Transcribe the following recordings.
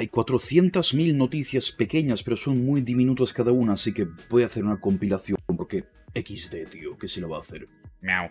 Hay 400.000 noticias pequeñas, pero son muy diminutas cada una, así que voy a hacer una compilación, porque XD, tío, que se lo va a hacer? Miau.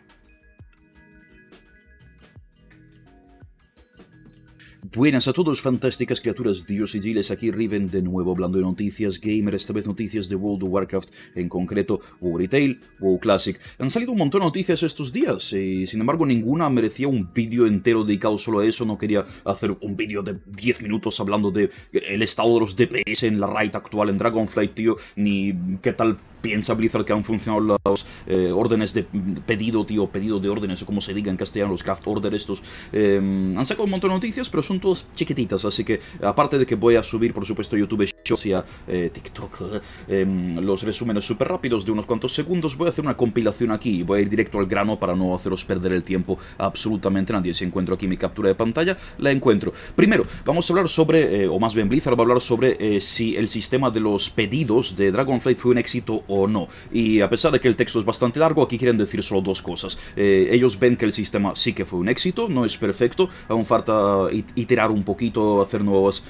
Buenas a todos, fantásticas criaturas, dios y giles, aquí Riven de nuevo hablando de noticias gamer, esta vez noticias de World of Warcraft, en concreto WoW Retail, o Classic. Han salido un montón de noticias estos días, y eh, sin embargo ninguna merecía un vídeo entero dedicado solo a eso, no quería hacer un vídeo de 10 minutos hablando de el estado de los DPS en la raid actual en Dragonflight, tío, ni qué tal piensa Blizzard que han funcionado los eh, órdenes de pedido, tío, pedido de órdenes, o como se diga en castellano, los craft order estos. Eh, han sacado un montón de noticias, pero son todas chiquititas, así que aparte de que voy a subir, por supuesto, YouTube Shows y eh, TikTok, em, los resúmenes súper rápidos de unos cuantos segundos, voy a hacer una compilación aquí y voy a ir directo al grano para no haceros perder el tiempo absolutamente nadie. Si encuentro aquí mi captura de pantalla, la encuentro. Primero, vamos a hablar sobre, o más bien Blizzard va a hablar sobre si el sistema de los pedidos de Dragonflight fue un éxito o no. Y a pesar de que el texto es bastante largo, aquí quieren decir solo dos cosas. Eh, ellos ven que el sistema sí que fue un éxito, no es perfecto, aún falta iterar un poquito, hacer nuevas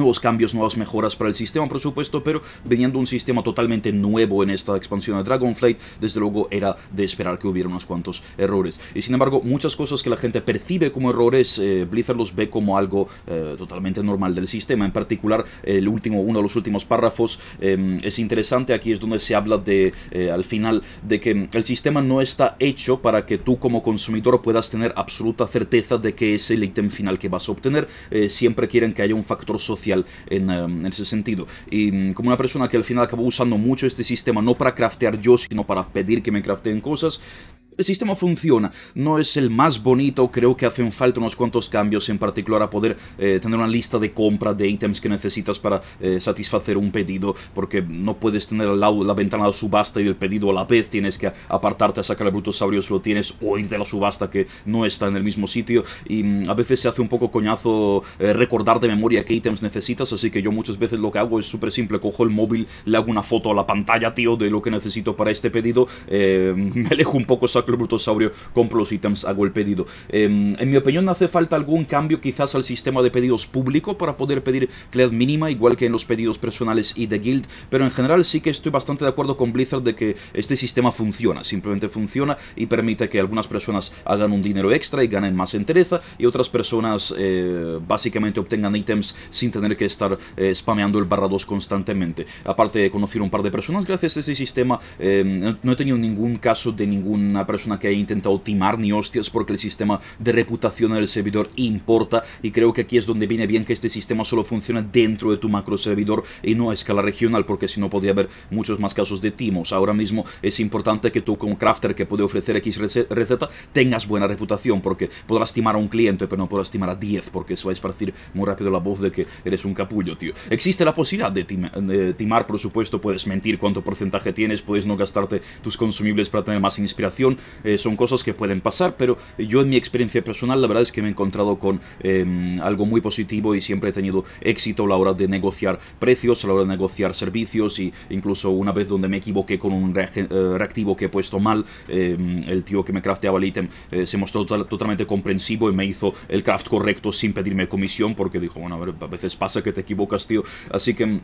nuevos cambios, nuevas mejoras para el sistema, por supuesto, pero veniendo un sistema totalmente nuevo en esta expansión de Dragonflight, desde luego era de esperar que hubiera unos cuantos errores. Y sin embargo, muchas cosas que la gente percibe como errores, eh, Blizzard los ve como algo eh, totalmente normal del sistema. En particular, el último, uno de los últimos párrafos em, es interesante, aquí es donde se habla de, eh, al final, de que el sistema no está hecho para que tú como consumidor puedas tener absoluta certeza de que es el ítem final que vas a obtener. siempre quieren que haya un factor social en, eh, en, ese sentido. Y mm, como una persona que al final acabó usando mucho este sistema, no para craftear yo, sino para pedir que me crafteen cosas, el sistema funciona, no es el más bonito, creo que hacen falta unos cuantos cambios en particular a poder eh, tener una lista de compra de ítems que necesitas para eh, satisfacer un pedido, porque no puedes tener al la ventana de subasta y el pedido a la vez, tienes que apartarte a sacar el si lo tienes o ir de la subasta que no está en el mismo sitio y mm, a veces se hace un poco coñazo eh, recordar de memoria qué ítems necesitas, así que yo muchas veces lo que hago es súper simple, cojo el móvil, le hago una foto a la pantalla, tío, de lo que necesito para este pedido, me alejo un poco, saco el Brutosaurio, compro los ítems, hago el pedido. Em, en mi opinión hace falta algún cambio quizás al sistema de pedidos público para poder pedir clear mínima, igual que en los pedidos personales y de guild, pero en general sí que estoy bastante de acuerdo con Blizzard de que este sistema funciona, simplemente funciona y permite que algunas personas hagan un dinero extra y ganen más entereza y otras personas eh, básicamente obtengan ítems sin tener que estar eh, spameando el barra 2 constantemente. Aparte de conocer un par de personas gracias a este sistema, em, no he tenido ningún caso de ninguna persona una que haya intentado timar ni hostias porque el sistema de reputación del servidor importa y creo que aquí es donde viene bien que este sistema solo funcione dentro de tu macro servidor y no a escala regional porque si no podría haber muchos más casos de timos. Ahora mismo es importante que tú como crafter que puede ofrecer X receta tengas buena reputación porque podrás timar a un cliente pero no podrás timar a 10 porque se va a esparcir muy rápido la voz de que eres un capullo, tío. Existe la posibilidad de timar, por supuesto, puedes mentir cuánto porcentaje tienes, puedes no gastarte tus consumibles para tener más inspiración, eh, son cosas que pueden pasar, pero yo en mi experiencia personal la verdad es que me he encontrado con em, algo muy positivo y siempre he tenido éxito a la hora de negociar precios, a la hora de negociar servicios y incluso una vez donde me equivoqué con un eh, reactivo que he puesto mal, em, el tío que me crafteaba el ítem eh, se mostró totalmente comprensivo y me hizo el craft correcto sin pedirme comisión porque dijo, bueno, a a veces pasa que te equivocas, tío, así que...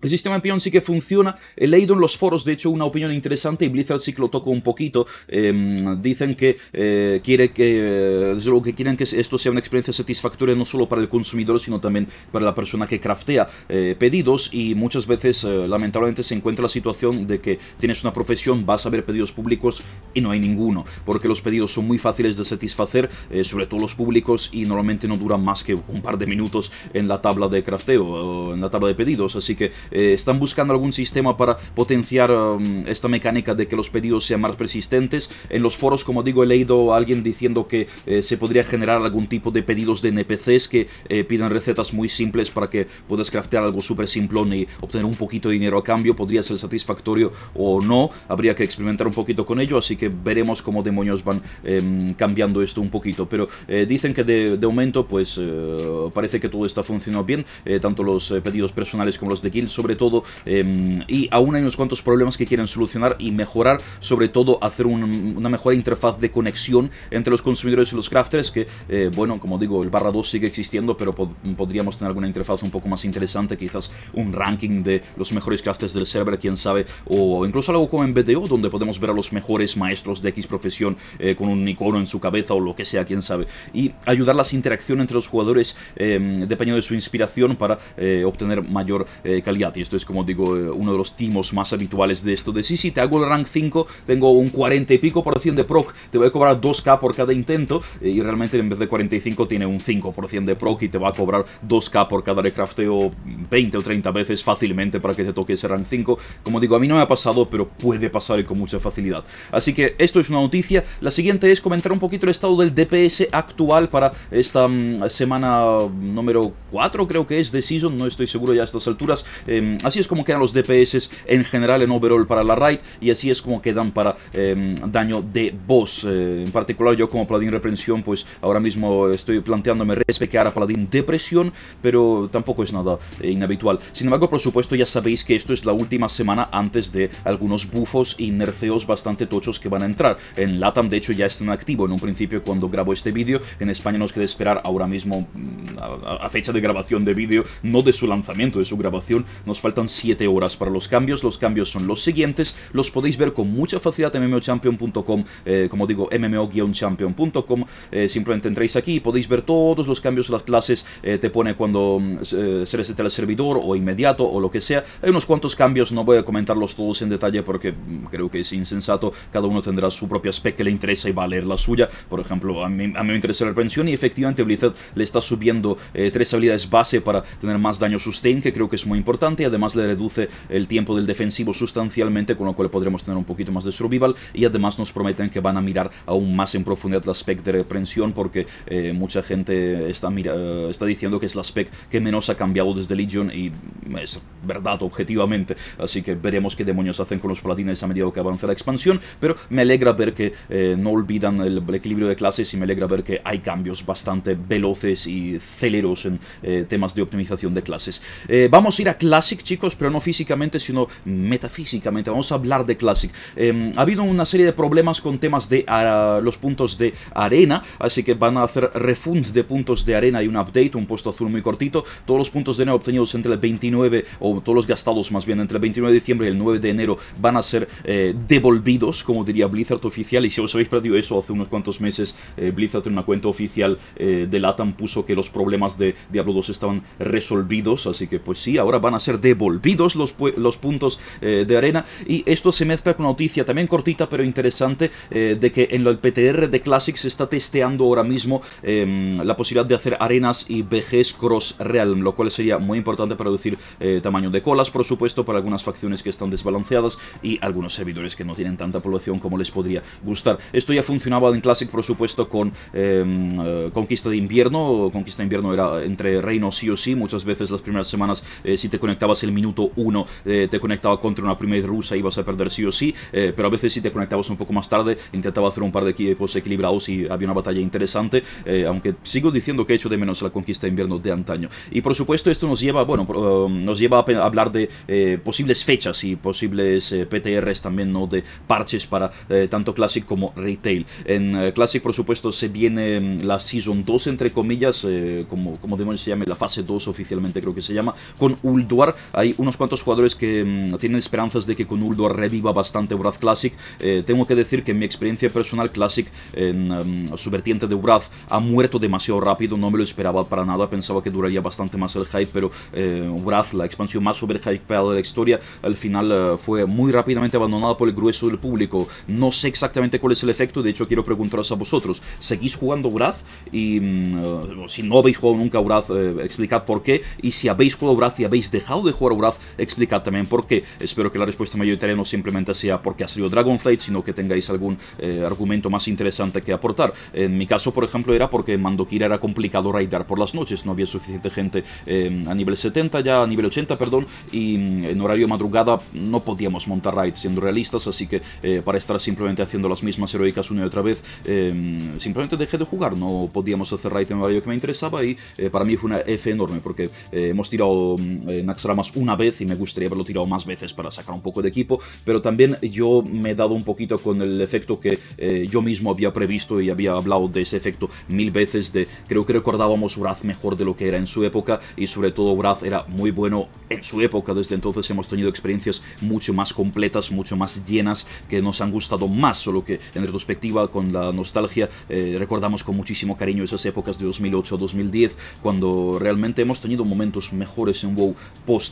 El sistema peón sí que funciona. He leído en los foros, de hecho, una opinión interesante y Blizzard sí que lo toca un poquito. Em, dicen que eh, quiere que, que quieren que esto sea una experiencia satisfactoria no solo para el consumidor, sino también para la persona que craftea eh, pedidos y muchas veces, eh, lamentablemente, se encuentra la situación de que tienes una profesión, vas a ver pedidos públicos y no hay ninguno, porque los pedidos son muy fáciles de satisfacer, sobre todo los públicos, y normalmente no duran más que un par de minutos en la tabla de crafteo, O en la tabla de pedidos, así que eh, están buscando algún sistema para potenciar um, esta mecánica de que los pedidos sean más persistentes. En los foros, como digo, he leído alguien diciendo que eh, se podría generar algún tipo de pedidos de NPCs que eh, pidan recetas muy simples para que puedas craftear algo súper simplón y obtener un poquito de dinero a cambio. Podría ser satisfactorio o no. Habría que experimentar un poquito con ello, así que veremos cómo demonios van em, cambiando esto un poquito. Pero dicen que de, momento, pues parece que todo está funcionando bien. tanto los pedidos personales como los de guilds sobre todo, em, y aún hay unos cuantos problemas que quieren solucionar y mejorar, sobre todo hacer una mejor interfaz de conexión entre los consumidores y los crafters, que, eh, bueno, como digo, el barra 2 sigue existiendo, pero podríamos tener alguna interfaz un poco más interesante, quizás un ranking de los mejores crafters del server, quién sabe, o incluso algo como en BTO, donde podemos ver a los mejores maestros de X profesión eh, con un icono en su cabeza o lo que sea, quién sabe, y ayudar las interacciones entre los jugadores em, dependiendo de su inspiración para eh, obtener mayor calidad y esto es, como digo, eh, uno de los timos más habituales de esto. De si si te hago el rank 5, tengo un 40 y pico por cien de proc, te voy a cobrar 2k por cada intento. Eh, y realmente en vez de 45 tiene un 5 por cien de proc y te va a cobrar 2k por cada recrafteo 20 o 30 veces fácilmente para que te toque ese rank 5. Como digo, a mí no me ha pasado, pero puede pasar y con mucha facilidad. Así que esto es una noticia. La siguiente es comentar un poquito el estado del DPS actual para esta mm, semana número 4, creo que es, de Season. No estoy seguro ya a estas alturas. Eh, Em, así es como quedan los DPS en general en overall para la raid y así es como quedan para em, daño de boss. Eh, en particular yo como paladín reprensión pues ahora mismo estoy planteándome respequear a paladín depresión, pero tampoco es nada eh, inhabitual. Sin embargo, por supuesto ya sabéis que esto es la última semana antes de algunos bufos y nerfeos bastante tochos que van a entrar. En LATAM de hecho ya están activos activo en un principio cuando grabo este vídeo. En España nos queda esperar ahora mismo mm, a fecha de grabación de vídeo, no de su lanzamiento, de su grabación, nos faltan 7 horas para los cambios. Los cambios son los siguientes. Los podéis ver con mucha facilidad en mmochampion.com. Eh, como digo, mmo-champion.com. Eh, simplemente entréis aquí y podéis ver todos los cambios las clases. Eh, te pone cuando mm, se resete el servidor o inmediato o lo que sea. Hay unos cuantos cambios. No voy a comentarlos todos en detalle porque mm, creo que es insensato. Cada uno tendrá su propio aspecto que le interesa y va a leer la suya. Por ejemplo, a mí, me interesa la pensión y efectivamente Blizzard le está subiendo tres habilidades base para tener más daño sustain, que creo que es muy importante y además le reduce el tiempo del defensivo sustancialmente, con lo cual podremos tener un poquito más de survival y además nos prometen que van a mirar aún más en profundidad la spec de reprensión porque eh, mucha gente está, eh, está diciendo que es la spec que menos ha cambiado desde Legion y es verdad objetivamente, así que veremos qué demonios hacen con los paladines a medida que avanza la expansión, pero me alegra ver que eh, no olvidan el, equilibrio de clases y me alegra ver que hay cambios bastante veloces y celeros en temas de optimización de clases. vamos a ir a clases chicos, pero no físicamente, sino metafísicamente. Vamos a hablar de Classic. Em, ha habido una serie de problemas con temas de ah, los puntos de arena, así que van a hacer refund de puntos de arena y un update, un puesto azul muy cortito. Todos los puntos de arena obtenidos entre el 29, o todos los gastados más bien, entre el 29 de diciembre y el 9 de enero van a ser eh, devolvidos, como diría Blizzard oficial. Y si os habéis perdido eso hace unos cuantos meses, eh, Blizzard en una cuenta oficial eh, de LATAM puso que los problemas de Diablo 2 estaban resolvidos, así que pues sí, ahora van a ser devolvidos los, puntos eh, de arena y esto se mezcla con una noticia también cortita pero interesante eh, de que en el PTR de Classic se está testeando ahora mismo em, la posibilidad de hacer arenas y BGs cross realm, lo cual sería muy importante para reducir eh, tamaño de colas, por supuesto, para algunas facciones que están desbalanceadas y algunos servidores que no tienen tanta población como les podría gustar. Esto ya funcionaba en Classic, por supuesto, con em, Conquista de Invierno. Conquista de Invierno era entre reinos sí o sí, muchas veces las primeras semanas si te conectas conectabas el minuto 1 eh, te conectaba contra una primera rusa ibas a perder sí o sí, eh, pero a veces si te conectabas un poco más tarde, intentaba hacer un par de equipos equilibrados y había una batalla interesante, eh, aunque sigo diciendo que he hecho de menos la conquista de invierno de antaño. Y por supuesto esto nos lleva, bueno, um, nos lleva a hablar de posibles fechas y posibles PTRs también, ¿no? De parches para tanto Classic como Retail. En Classic, por supuesto, se viene mm, la Season 2, entre comillas, como, como demonios se llame, la fase 2 oficialmente creo que se llama, con Ulduar hay unos cuantos jugadores que mm, tienen esperanzas de que con Uldor reviva bastante Wrath Classic. Eh, tengo que decir que en mi experiencia personal Classic en mm, su vertiente de Wrath ha muerto demasiado rápido, no me lo esperaba para nada, pensaba que duraría bastante más el hype, pero Wrath, eh, la expansión más pegada de la historia, al final eh, fue muy rápidamente abandonada por el grueso del público. No sé exactamente cuál es el efecto, de hecho quiero preguntaros a vosotros, ¿seguís jugando Wrath? Y mm, si no habéis jugado nunca Wrath, explicad por qué, y si habéis jugado Wrath y habéis dejado de jugar Wrath, explicad también por qué. Espero que la respuesta mayoritaria no simplemente sea porque ha salido Dragonflight, sino que tengáis algún eh, argumento más interesante que aportar. En mi caso, por ejemplo, era porque Mandokira era complicado raidar por las noches, no había suficiente gente eh, a nivel 70 ya, a nivel 80, perdón, y mm, en horario madrugada no podíamos montar raids siendo realistas, así que eh, para estar simplemente haciendo las mismas heroicas una y otra vez, simplemente dejé de jugar, no podíamos hacer raid en horario que me interesaba y para mí fue una F enorme porque hemos tirado mm, Naxal más una vez y me gustaría haberlo tirado más veces para sacar un poco de equipo, pero también yo me he dado un poquito con el efecto que eh, yo mismo había previsto y había hablado de ese efecto mil veces, de creo que recordábamos Wrath mejor de lo que era en su época y sobre todo Wrath era muy bueno en su época, desde entonces hemos tenido experiencias mucho más completas, mucho más llenas, que nos han gustado más, solo que en retrospectiva con la nostalgia eh, recordamos con muchísimo cariño esas épocas de 2008-2010, cuando realmente hemos tenido momentos mejores en WoW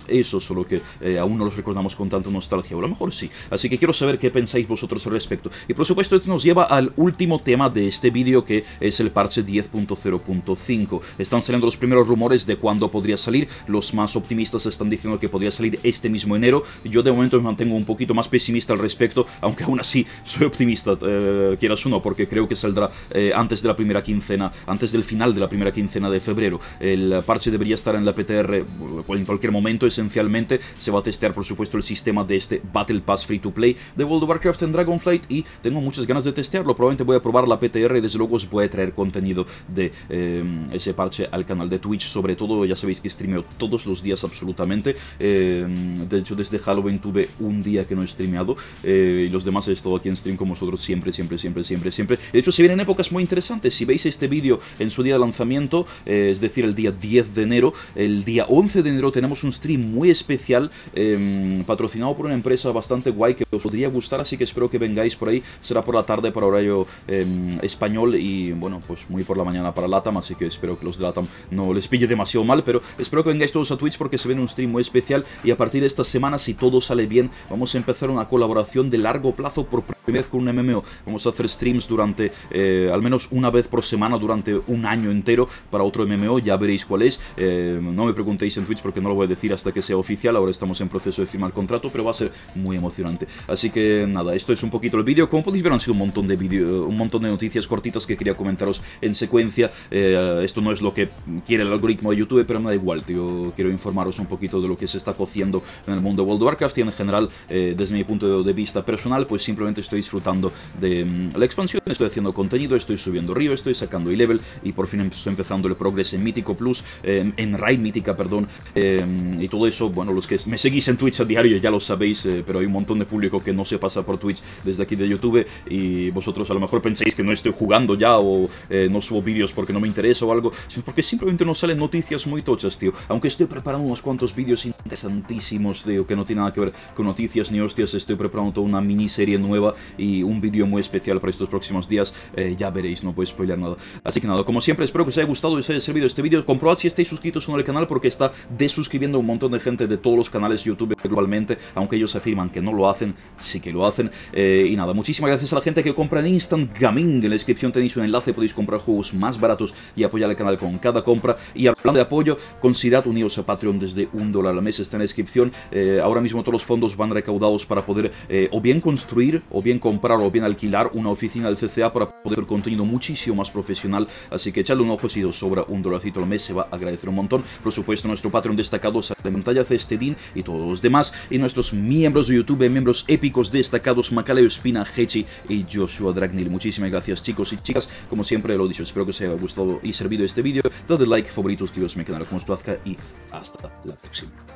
eso, solo que eh, aún no los recordamos con tanta nostalgia, o a lo mejor sí. Así que quiero saber qué pensáis vosotros al respecto. Y por supuesto esto nos lleva al último tema de este vídeo que es el parche 10.0.5. Están saliendo los primeros rumores de cuándo podría salir, los más optimistas están diciendo que podría salir este mismo enero, yo de momento me mantengo un poquito más pesimista al respecto, aunque aún así soy optimista, eh, quieras o porque creo que saldrá eh, antes de la primera quincena, antes del final de la primera quincena de febrero. El parche debería estar en la PTR en cualquier momento esencialmente se va a testear por supuesto el sistema de este Battle Pass Free to Play de World of Warcraft en Dragonflight y tengo muchas ganas de testearlo, probablemente voy a probar la PTR y desde luego os voy a traer contenido de em, ese parche al canal de Twitch, sobre todo ya sabéis que streameo todos los días absolutamente, em, de hecho desde Halloween tuve un día que no he streameado eh, y los demás he estado aquí en stream con vosotros siempre, siempre, siempre, siempre, siempre. De hecho se vienen épocas muy interesantes, si veis este vídeo en su día de lanzamiento, eh, es decir el día 10 de enero, el día 11 de enero tenemos un stream muy especial em, patrocinado por una empresa bastante guay que os podría gustar, así que espero que vengáis por ahí. Será por la tarde para horario em, español y bueno, pues muy por la mañana para LATAM, así que espero que los de LATAM no les pille demasiado mal, pero espero que vengáis todos a Twitch porque se viene un stream muy especial y a partir de esta semana, si todo sale bien, vamos a empezar una colaboración de largo plazo por vez con un MMO. Vamos a hacer streams durante eh, al menos una vez por semana durante un año entero para otro MMO. Ya veréis cuál es. Eh, no me preguntéis en Twitch porque no lo voy a decir hasta que sea oficial. Ahora estamos en proceso de firmar el contrato, pero va a ser muy emocionante. Así que nada, esto es un poquito el vídeo. Como podéis ver, han sido un montón de vídeos un montón de noticias cortitas que quería comentaros en secuencia. Eh, esto no es lo que quiere el algoritmo de YouTube, pero me da igual, yo Quiero informaros un poquito de lo que se está cociendo en el mundo de World of Warcraft y en general, desde mi punto de vista personal, pues simplemente estoy disfrutando de mm, la expansión, estoy haciendo contenido, estoy subiendo río, estoy sacando e-level y por fin estoy empezando el progreso en Mítico Plus, em, en Raid Mítica, perdón, em, y todo eso, bueno, los que me seguís en Twitch a diario ya lo sabéis, eh, pero hay un montón de público que no se pasa por Twitch desde aquí de YouTube y vosotros a lo mejor pensáis que no estoy jugando ya o eh, no subo vídeos porque no me interesa o algo, sino porque simplemente no salen noticias muy tochas, tío, aunque estoy preparando unos cuantos vídeos interesantísimos, tío, que no tiene nada que ver con noticias ni hostias, estoy preparando toda una miniserie nueva y un vídeo muy especial para estos próximos días. Eh, ya veréis, no voy a spoiler nada. Así que nada, como siempre, espero que os haya gustado y os haya servido este vídeo. Comprobad si estáis suscritos o no al canal porque está desuscribiendo un montón de gente de todos los canales YouTube globalmente, aunque ellos afirman que no lo hacen, sí que lo hacen. Eh, y nada, muchísimas gracias a la gente que compra en Instant Gaming. En la descripción tenéis un enlace, podéis comprar juegos más baratos y apoyar al canal con cada compra. Y hablando de apoyo, considerad uniros a Patreon desde un dólar al mes, está en la descripción. Eh, ahora mismo todos los fondos van recaudados para poder o bien construir o bien comprar o bien alquilar una oficina del CCA para poder hacer contenido muchísimo más profesional. Así que echarle un ojo si os sobra un dolarcito al mes, se va a agradecer un montón. Por supuesto, nuestro Patreon destacado es montaña pantalla y todos los demás. Y nuestros miembros de YouTube, miembros épicos destacados, Macaleo Espina, Hechi y Joshua Dragnil. Muchísimas gracias chicos y chicas. Como siempre lo he dicho, espero que os haya gustado y servido este vídeo. Dadle like, favoritos, suscribiros a mi canal como os plazca y hasta la próxima.